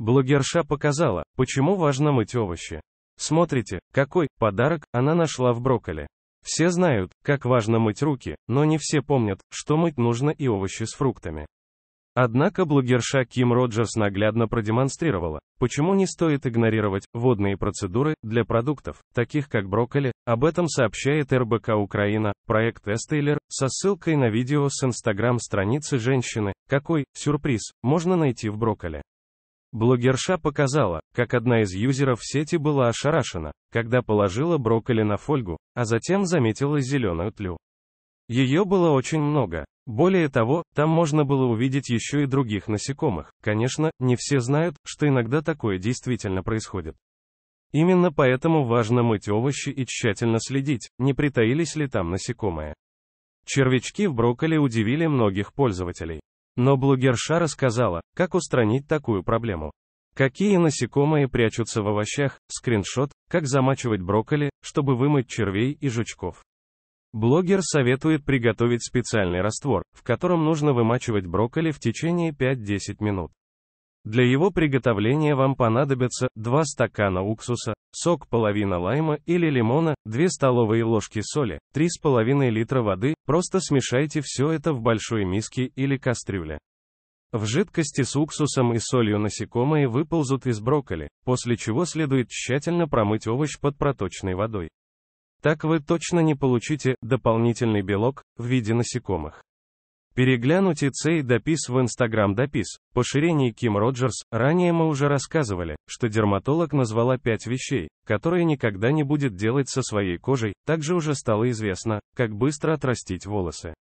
Блогерша показала, почему важно мыть овощи. Смотрите, какой подарок она нашла в брокколи. Все знают, как важно мыть руки, но не все помнят, что мыть нужно и овощи с фруктами. Однако блогерша Ким Роджерс наглядно продемонстрировала, почему не стоит игнорировать водные процедуры для продуктов, таких как брокколи. Об этом сообщает РБК Украина, проект Эстейлер, со ссылкой на видео с инстаграм страницы женщины. Какой сюрприз можно найти в брокколи? Блогерша показала, как одна из юзеров сети была ошарашена, когда положила брокколи на фольгу, а затем заметила зеленую тлю. Ее было очень много. Более того, там можно было увидеть еще и других насекомых. Конечно, не все знают, что иногда такое действительно происходит. Именно поэтому важно мыть овощи и тщательно следить, не притаились ли там насекомые. Червячки в брокколи удивили многих пользователей. Но блогерша рассказала, как устранить такую проблему. Какие насекомые прячутся в овощах, скриншот, как замачивать брокколи, чтобы вымыть червей и жучков. Блогер советует приготовить специальный раствор, в котором нужно вымачивать брокколи в течение 5-10 минут. Для его приготовления вам понадобятся 2 стакана уксуса, сок половина лайма или лимона, 2 столовые ложки соли, 3,5 литра воды, просто смешайте все это в большой миске или кастрюле. В жидкости с уксусом и солью насекомые выползут из брокколи, после чего следует тщательно промыть овощ под проточной водой. Так вы точно не получите дополнительный белок в виде насекомых. Переглянуть и цей допис в Instagram допис. Поширение Ким Роджерс. Ранее мы уже рассказывали, что дерматолог назвала пять вещей, которые никогда не будет делать со своей кожей. Также уже стало известно, как быстро отрастить волосы.